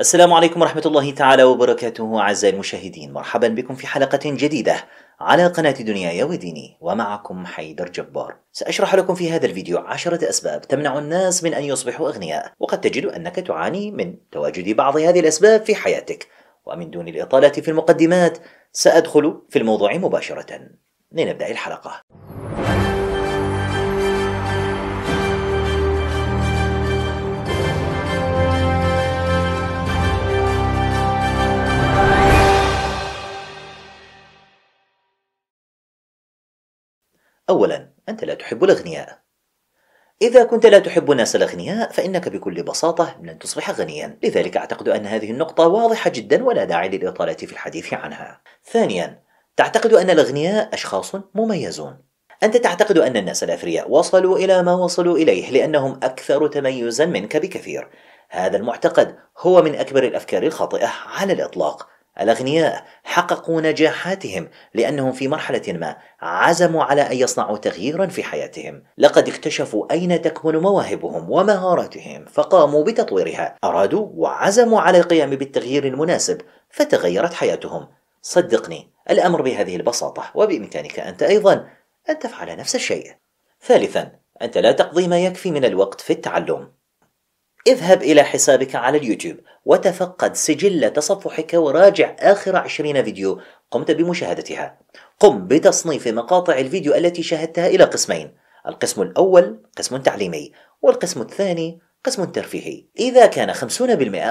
السلام عليكم ورحمة الله تعالى وبركاته أعزائي المشاهدين مرحبا بكم في حلقة جديدة على قناة دنيا وديني ومعكم حيدر جبار سأشرح لكم في هذا الفيديو عشرة أسباب تمنع الناس من أن يصبحوا أغنياء وقد تجد أنك تعاني من تواجد بعض هذه الأسباب في حياتك ومن دون الإطالة في المقدمات سأدخل في الموضوع مباشرة لنبدأ الحلقة أولا أنت لا تحب الأغنياء إذا كنت لا تحب الناس الأغنياء فإنك بكل بساطة لن تصبح غنيا لذلك أعتقد أن هذه النقطة واضحة جدا ولا داعي للإطالة في الحديث عنها ثانيا تعتقد أن الأغنياء أشخاص مميزون أنت تعتقد أن الناس الأثرياء وصلوا إلى ما وصلوا إليه لأنهم أكثر تميزا منك بكثير هذا المعتقد هو من أكبر الأفكار الخاطئة على الإطلاق الأغنياء حققوا نجاحاتهم لأنهم في مرحلة ما عزموا على أن يصنعوا تغييرا في حياتهم لقد اكتشفوا أين تكمن مواهبهم ومهاراتهم فقاموا بتطويرها أرادوا وعزموا على القيام بالتغيير المناسب فتغيرت حياتهم صدقني الأمر بهذه البساطة وبإمكانك أنت أيضا أن تفعل نفس الشيء ثالثا أنت لا تقضي ما يكفي من الوقت في التعلم اذهب إلى حسابك على اليوتيوب وتفقد سجل تصفحك وراجع آخر عشرين فيديو قمت بمشاهدتها قم بتصنيف مقاطع الفيديو التي شاهدتها إلى قسمين القسم الأول قسم تعليمي والقسم الثاني قسم ترفيهي إذا كان 50%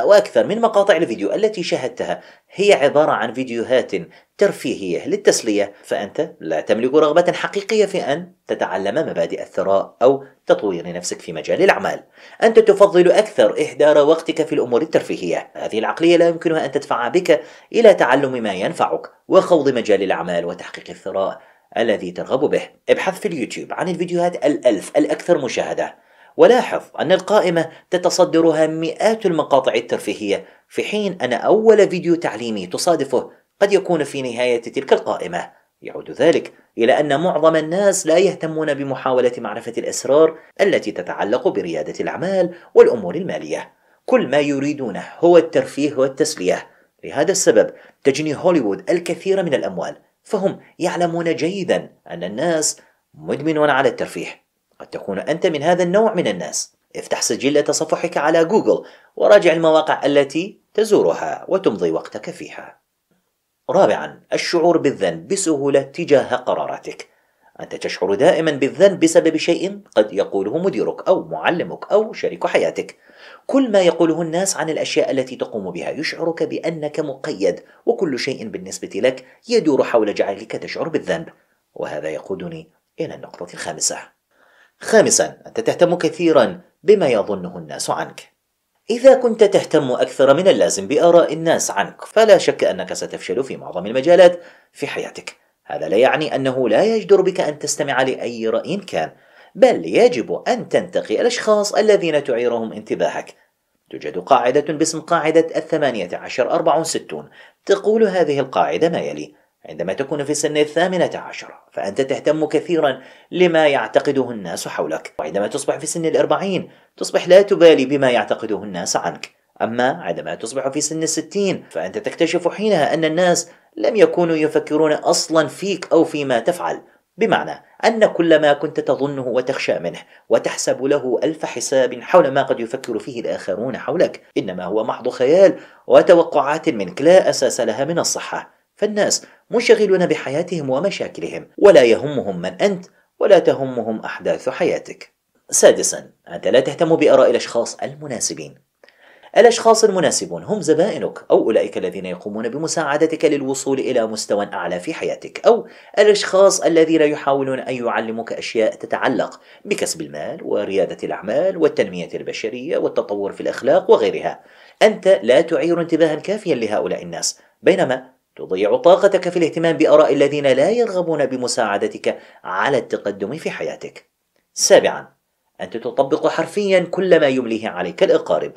وأكثر من مقاطع الفيديو التي شاهدتها هي عبارة عن فيديوهات ترفيهية للتسلية فأنت لا تملك رغبة حقيقية في أن تتعلم مبادئ الثراء أو تطوير نفسك في مجال الأعمال أنت تفضل أكثر إهدار وقتك في الأمور الترفيهية هذه العقلية لا يمكنها أن تدفع بك إلى تعلم ما ينفعك وخوض مجال الأعمال وتحقيق الثراء الذي ترغب به ابحث في اليوتيوب عن الفيديوهات الألف الأكثر مشاهدة ولاحظ أن القائمة تتصدرها مئات المقاطع الترفيهية في حين أن أول فيديو تعليمي تصادفه قد يكون في نهاية تلك القائمة يعود ذلك إلى أن معظم الناس لا يهتمون بمحاولة معرفة الأسرار التي تتعلق بريادة الأعمال والأمور المالية كل ما يريدونه هو الترفيه والتسلية لهذا السبب تجني هوليوود الكثير من الأموال فهم يعلمون جيدا أن الناس مدمنون على الترفيه قد تكون أنت من هذا النوع من الناس افتح سجل تصفحك على جوجل وراجع المواقع التي تزورها وتمضي وقتك فيها رابعا الشعور بالذنب بسهولة تجاه قراراتك أنت تشعر دائما بالذنب بسبب شيء قد يقوله مديرك أو معلمك أو شريك حياتك كل ما يقوله الناس عن الأشياء التي تقوم بها يشعرك بأنك مقيد وكل شيء بالنسبة لك يدور حول جعلك تشعر بالذنب وهذا يقودني إلى النقطة الخامسة خامسا أنت تهتم كثيرا بما يظنه الناس عنك إذا كنت تهتم أكثر من اللازم بآراء الناس عنك فلا شك أنك ستفشل في معظم المجالات في حياتك هذا لا يعني أنه لا يجدر بك أن تستمع لأي رأي كان بل يجب أن تنتقي الأشخاص الذين تعيرهم انتباهك توجد قاعدة باسم قاعدة الثمانية عشر أربع ستون تقول هذه القاعدة ما يلي عندما تكون في سن الثامنة عشرة فأنت تهتم كثيرا لما يعتقده الناس حولك وعندما تصبح في سن الأربعين تصبح لا تبالي بما يعتقده الناس عنك أما عندما تصبح في سن الستين فأنت تكتشف حينها أن الناس لم يكونوا يفكرون أصلا فيك أو فيما تفعل بمعنى أن كل ما كنت تظنه وتخشى منه وتحسب له ألف حساب حول ما قد يفكر فيه الآخرون حولك إنما هو محض خيال وتوقعات منك لا أساس لها من الصحة فالناس منشغلون بحياتهم ومشاكلهم ولا يهمهم من أنت ولا تهمهم أحداث حياتك سادسا أنت لا تهتم بآراء الأشخاص المناسبين الأشخاص المناسبون هم زبائنك أو أولئك الذين يقومون بمساعدتك للوصول إلى مستوى أعلى في حياتك أو الأشخاص الذين يحاولون أن يعلموك أشياء تتعلق بكسب المال وريادة الأعمال والتنمية البشرية والتطور في الأخلاق وغيرها أنت لا تعير انتباها كافيا لهؤلاء الناس بينما تضيع طاقتك في الاهتمام بآراء الذين لا يرغبون بمساعدتك على التقدم في حياتك. سابعا أنت تطبق حرفيا كل ما يمليه عليك الأقارب.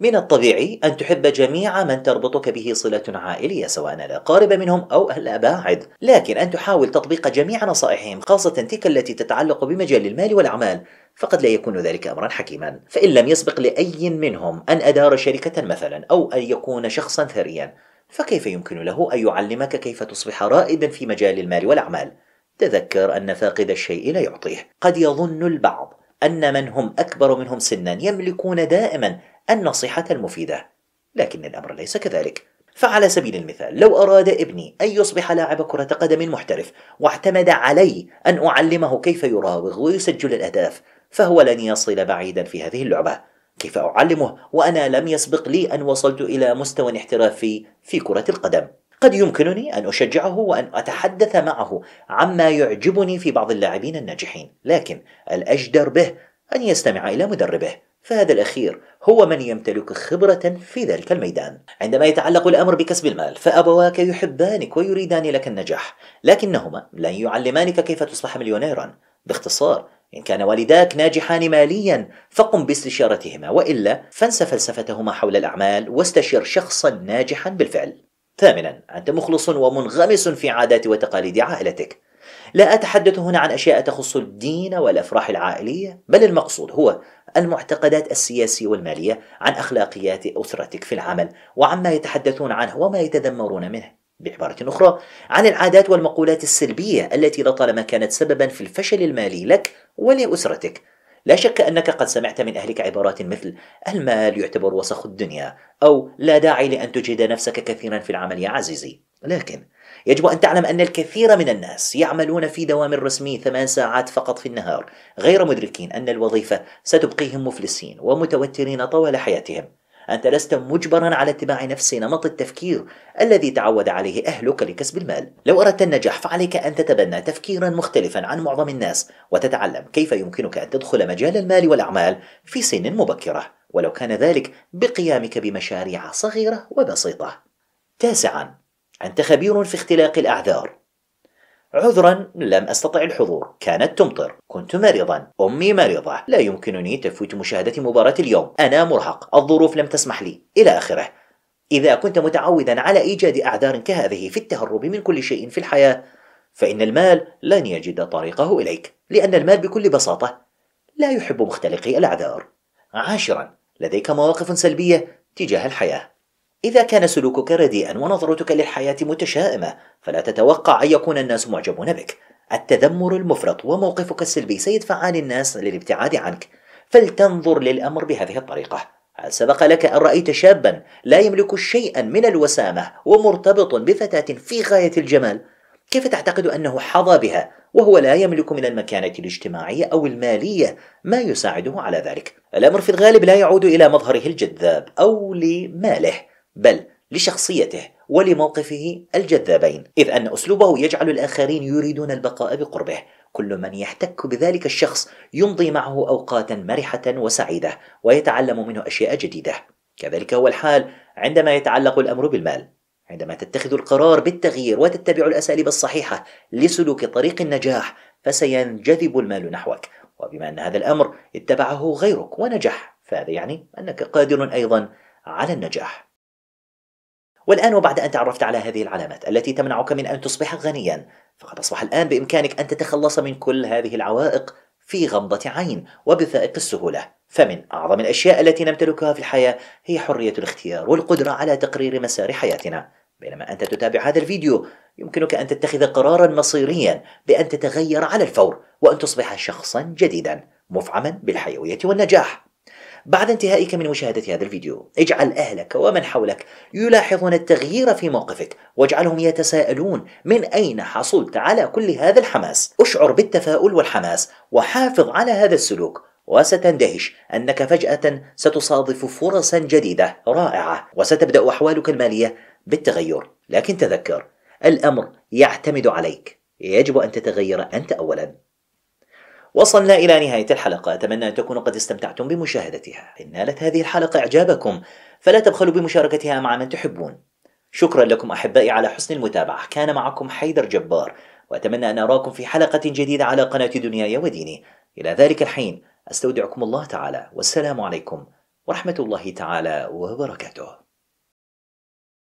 من الطبيعي أن تحب جميع من تربطك به صلة عائلية سواء الأقارب منهم أو الأباعد، لكن أن تحاول تطبيق جميع نصائحهم خاصة تلك التي تتعلق بمجال المال والأعمال، فقد لا يكون ذلك أمرا حكيما، فإن لم يسبق لأي منهم أن أدار شركة مثلا أو أن يكون شخصا ثريا، فكيف يمكن له أن يعلمك كيف تصبح رائدا في مجال المال والأعمال؟ تذكر أن فاقد الشيء لا يعطيه قد يظن البعض أن من هم أكبر منهم سنا يملكون دائما النصيحة المفيدة لكن الأمر ليس كذلك فعلى سبيل المثال لو أراد ابني أن يصبح لاعب كرة قدم محترف واعتمد علي أن أعلمه كيف يراوغ ويسجل الأهداف فهو لن يصل بعيدا في هذه اللعبة كيف أعلمه وأنا لم يسبق لي أن وصلت إلى مستوى احترافي في كرة القدم قد يمكنني أن أشجعه وأن أتحدث معه عما يعجبني في بعض اللاعبين الناجحين لكن الأجدر به أن يستمع إلى مدربه فهذا الأخير هو من يمتلك خبرة في ذلك الميدان عندما يتعلق الأمر بكسب المال فأبواك يحبانك ويريدان لك النجاح لكنهما لن يعلمانك كيف تصبح مليونيرا باختصار إن كان والداك ناجحان ماليا فقم باستشارتهما وإلا فانس فلسفتهما حول الأعمال واستشر شخصا ناجحا بالفعل ثامنا أنت مخلص ومنغمس في عادات وتقاليد عائلتك لا أتحدث هنا عن أشياء تخص الدين والأفراح العائلية بل المقصود هو المعتقدات السياسية والمالية عن أخلاقيات أسرتك في العمل وعما يتحدثون عنه وما يتذمرون منه بعبارة أخرى عن العادات والمقولات السلبية التي لطالما كانت سببا في الفشل المالي لك ولأسرتك لا شك أنك قد سمعت من أهلك عبارات مثل المال يعتبر وسخ الدنيا أو لا داعي لأن تجهد نفسك كثيرا في العمل يا عزيزي لكن يجب أن تعلم أن الكثير من الناس يعملون في دوام رسمي ثمان ساعات فقط في النهار غير مدركين أن الوظيفة ستبقيهم مفلسين ومتوترين طوال حياتهم أنت لست مجبرا على اتباع نفس نمط التفكير الذي تعود عليه أهلك لكسب المال لو أردت النجاح فعليك أن تتبنى تفكيرا مختلفا عن معظم الناس وتتعلم كيف يمكنك أن تدخل مجال المال والأعمال في سن مبكرة ولو كان ذلك بقيامك بمشاريع صغيرة وبسيطة تاسعا أنت خبير في اختلاق الأعذار عذرا لم أستطع الحضور كانت تمطر كنت مريضا أمي مريضة لا يمكنني تفويت مشاهدة مباراة اليوم أنا مرهق الظروف لم تسمح لي إلى آخره إذا كنت متعودا على إيجاد أعذار كهذه في التهرب من كل شيء في الحياة فإن المال لن يجد طريقه إليك لأن المال بكل بساطة لا يحب مختلقي الأعذار عاشرا لديك مواقف سلبية تجاه الحياة إذا كان سلوكك رديئا ونظرتك للحياة متشائمة فلا تتوقع أن يكون الناس معجبون بك التذمر المفرط وموقفك السلبي سيدفعان الناس للابتعاد عنك فلتنظر للأمر بهذه الطريقة هل سبق لك أن رأيت شابا لا يملك شيئا من الوسامة ومرتبط بفتاة في غاية الجمال كيف تعتقد أنه حظى بها وهو لا يملك من المكانة الاجتماعية أو المالية ما يساعده على ذلك الأمر في الغالب لا يعود إلى مظهره الجذاب أو لماله بل لشخصيته ولموقفه الجذابين إذ أن أسلوبه يجعل الآخرين يريدون البقاء بقربه كل من يحتك بذلك الشخص يمضي معه أوقاتا مرحة وسعيدة ويتعلم منه أشياء جديدة كذلك هو الحال عندما يتعلق الأمر بالمال عندما تتخذ القرار بالتغيير وتتبع الأساليب الصحيحة لسلوك طريق النجاح فسينجذب المال نحوك وبما أن هذا الأمر اتبعه غيرك ونجح فهذا يعني أنك قادر أيضا على النجاح والآن وبعد أن تعرفت على هذه العلامات التي تمنعك من أن تصبح غنيا فقد أصبح الآن بإمكانك أن تتخلص من كل هذه العوائق في غمضة عين وبثائق السهولة فمن أعظم الأشياء التي نمتلكها في الحياة هي حرية الاختيار والقدرة على تقرير مسار حياتنا بينما أنت تتابع هذا الفيديو يمكنك أن تتخذ قرارا مصيريا بأن تتغير على الفور وأن تصبح شخصا جديدا مفعما بالحيوية والنجاح بعد انتهائك من مشاهدة هذا الفيديو اجعل أهلك ومن حولك يلاحظون التغيير في موقفك واجعلهم يتساءلون من أين حصلت على كل هذا الحماس اشعر بالتفاؤل والحماس وحافظ على هذا السلوك وستندهش أنك فجأة ستصادف فرصا جديدة رائعة وستبدأ أحوالك المالية بالتغير لكن تذكر الأمر يعتمد عليك يجب أن تتغير أنت أولاً وصلنا إلى نهاية الحلقة أتمنى أن تكونوا قد استمتعتم بمشاهدتها إن نالت هذه الحلقة إعجابكم فلا تبخلوا بمشاركتها مع من تحبون شكرا لكم أحبائي على حسن المتابعة كان معكم حيدر جبار وأتمنى أن أراكم في حلقة جديدة على قناة دنياي وديني إلى ذلك الحين أستودعكم الله تعالى والسلام عليكم ورحمة الله تعالى وبركاته